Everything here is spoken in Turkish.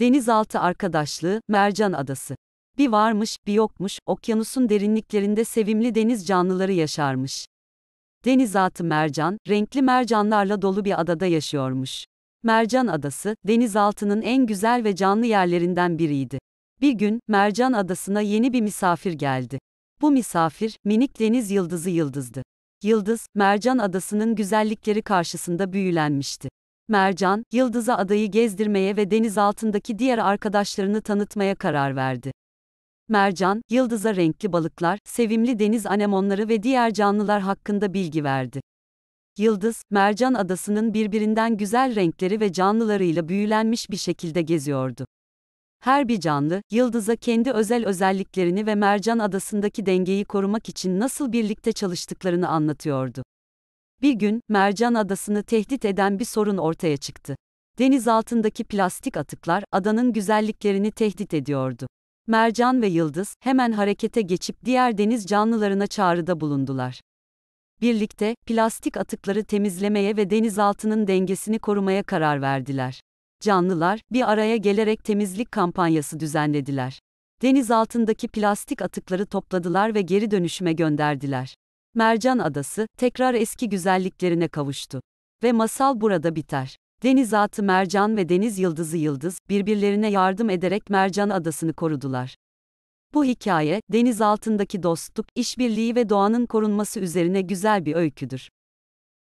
Denizaltı arkadaşlığı, Mercan Adası. Bir varmış, bir yokmuş, okyanusun derinliklerinde sevimli deniz canlıları yaşarmış. Denizaltı mercan, renkli mercanlarla dolu bir adada yaşıyormuş. Mercan Adası, denizaltının en güzel ve canlı yerlerinden biriydi. Bir gün, Mercan Adası'na yeni bir misafir geldi. Bu misafir, minik deniz yıldızı Yıldız'dı. Yıldız, Mercan Adası'nın güzellikleri karşısında büyülenmişti. Mercan, Yıldız'a adayı gezdirmeye ve deniz altındaki diğer arkadaşlarını tanıtmaya karar verdi. Mercan, Yıldız'a renkli balıklar, sevimli deniz anemonları ve diğer canlılar hakkında bilgi verdi. Yıldız, Mercan adasının birbirinden güzel renkleri ve canlılarıyla büyülenmiş bir şekilde geziyordu. Her bir canlı, Yıldız'a kendi özel özelliklerini ve Mercan adasındaki dengeyi korumak için nasıl birlikte çalıştıklarını anlatıyordu. Bir gün, Mercan Adası'nı tehdit eden bir sorun ortaya çıktı. Deniz altındaki plastik atıklar, adanın güzelliklerini tehdit ediyordu. Mercan ve Yıldız, hemen harekete geçip diğer deniz canlılarına çağrıda bulundular. Birlikte, plastik atıkları temizlemeye ve denizaltının dengesini korumaya karar verdiler. Canlılar, bir araya gelerek temizlik kampanyası düzenlediler. Deniz altındaki plastik atıkları topladılar ve geri dönüşüme gönderdiler. Mercan Adası, tekrar eski güzelliklerine kavuştu. Ve masal burada biter. Denizaltı Mercan ve Deniz Yıldızı Yıldız, birbirlerine yardım ederek Mercan Adası'nı korudular. Bu hikaye, deniz altındaki dostluk, işbirliği ve doğanın korunması üzerine güzel bir öyküdür.